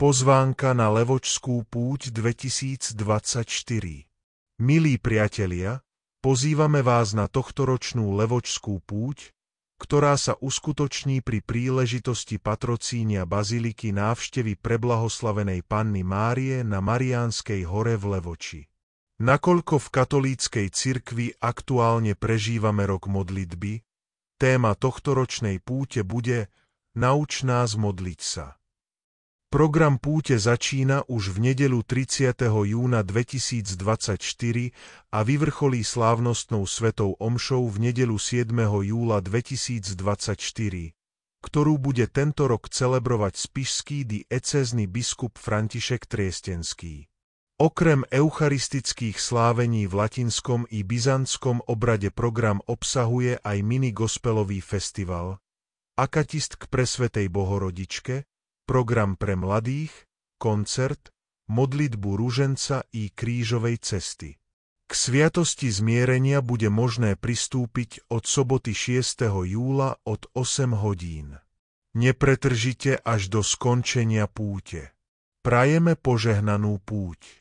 Pozvánka na Levočskú púť 2024 Milí priatelia, pozývame vás na tohtoročnú Levočskú púť, ktorá sa uskutoční pri príležitosti patrocínia baziliky návštevy preblahoslavenej Panny Márie na Mariánskej hore v Levoči. Nakoľko v katolíckej cirkvi aktuálne prežívame rok modlitby, téma tohtoročnej púte bude Nauč nás modliť sa. Program púte začína už v nedelu 30. júna 2024 a vyvrcholí slávnostnou svetou omšou v nedelu 7. júla 2024, ktorú bude tento rok celebrovať spišský diecezny biskup František Triestenský. Okrem eucharistických slávení v latinskom i byzantskom obrade program obsahuje aj mini gospelový festival, akatist k presvetej bohorodičke, program pre mladých, koncert, modlitbu Rúženca i krížovej cesty. K sviatosti zmierenia bude možné pristúpiť od soboty 6. júla od 8 hodín. Nepretržite až do skončenia púte. Prajeme požehnanú púť.